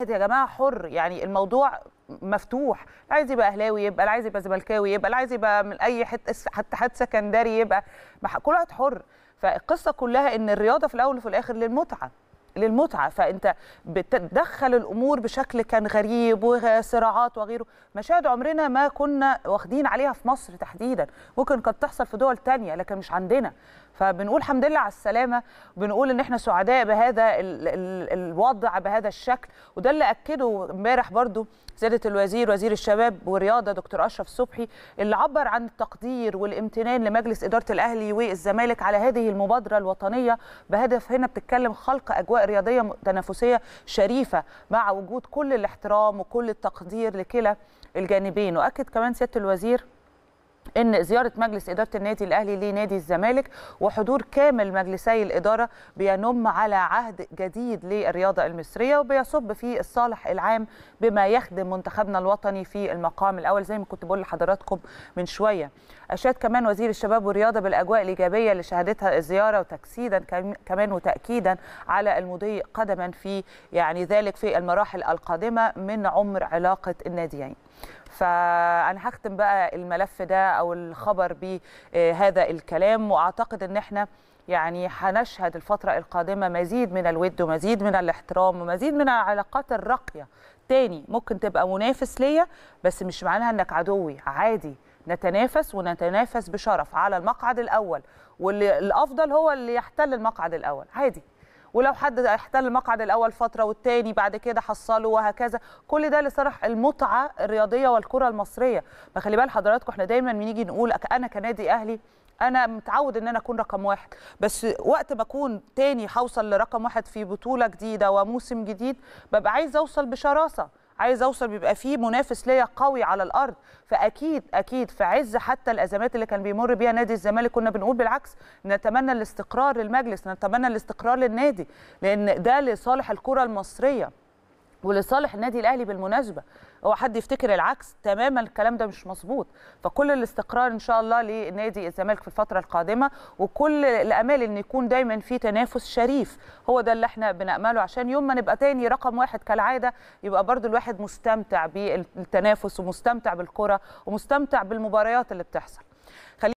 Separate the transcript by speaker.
Speaker 1: يا جماعه حر يعني الموضوع مفتوح اللي عايز يبقى اهلاوي يبقى اللي عايز يبقى زملكاوي يبقى اللي عايز يبقى من اي حته حتى حد سكندري يبقى كل واحد حر فالقصه كلها ان الرياضه في الاول وفي الاخر للمتعه للمتعه فانت بتدخل الامور بشكل كان غريب وصراعات وغيره مشاهد عمرنا ما كنا واخدين عليها في مصر تحديدا ممكن كانت تحصل في دول تانية لكن مش عندنا فبنقول الحمد لله على السلامه بنقول ان احنا سعداء بهذا الوضع بهذا الشكل وده اللي اكده امبارح برضو سياده الوزير وزير الشباب والرياضه دكتور اشرف صبحي اللي عبر عن التقدير والامتنان لمجلس اداره الاهلي والزمالك على هذه المبادره الوطنيه بهدف هنا بتتكلم خلق اجواء رياضيه تنافسيه شريفه مع وجود كل الاحترام وكل التقدير لكلا الجانبين واكد كمان سياده الوزير ان زياره مجلس اداره النادي الاهلي لنادي الزمالك وحضور كامل مجلسي الاداره بينم على عهد جديد للرياضه المصريه وبيصب في الصالح العام بما يخدم منتخبنا الوطني في المقام الاول زي ما كنت بقول لحضراتكم من شويه اشاد كمان وزير الشباب والرياضه بالاجواء الايجابيه اللي شهدتها الزياره وتجسيدا كمان وتاكيدا على المضي قدما في يعني ذلك في المراحل القادمه من عمر علاقه الناديين فانا هختم بقى الملف ده او الخبر بهذا آه، الكلام واعتقد ان احنا يعني هنشهد الفترة القادمة مزيد من الود ومزيد من الاحترام ومزيد من العلاقات الراقية تاني ممكن تبقى منافس ليا بس مش معناها انك عدوي عادي نتنافس ونتنافس بشرف على المقعد الأول واللي الأفضل هو اللي يحتل المقعد الأول عادي ولو حد احتل المقعد الاول فتره والتاني بعد كده حصله وهكذا كل ده لصالح المتعه الرياضيه والكره المصريه ما خلي بال حضراتكم احنا دايما بنيجي نقول انا كنادي اهلي انا متعود ان انا اكون رقم واحد بس وقت ما اكون تاني هوصل لرقم واحد في بطوله جديده وموسم جديد ببقى عايزه اوصل بشراسه عايز اوصل بيبقى فيه منافس ليا قوي على الارض فاكيد اكيد في عز حتى الازمات اللي كان بيمر بيها نادي الزمالك كنا بنقول بالعكس نتمنى الاستقرار للمجلس نتمنى الاستقرار للنادي لان ده لصالح الكره المصريه ولصالح النادي الاهلي بالمناسبه هو حد يفتكر العكس تماما الكلام ده مش مظبوط فكل الاستقرار ان شاء الله لنادي الزمالك في الفتره القادمه وكل الامال ان يكون دايما في تنافس شريف هو ده اللي احنا بنامله عشان يوم ما نبقى تاني رقم واحد كالعاده يبقى برضو الواحد مستمتع بالتنافس ومستمتع بالكره ومستمتع بالمباريات اللي بتحصل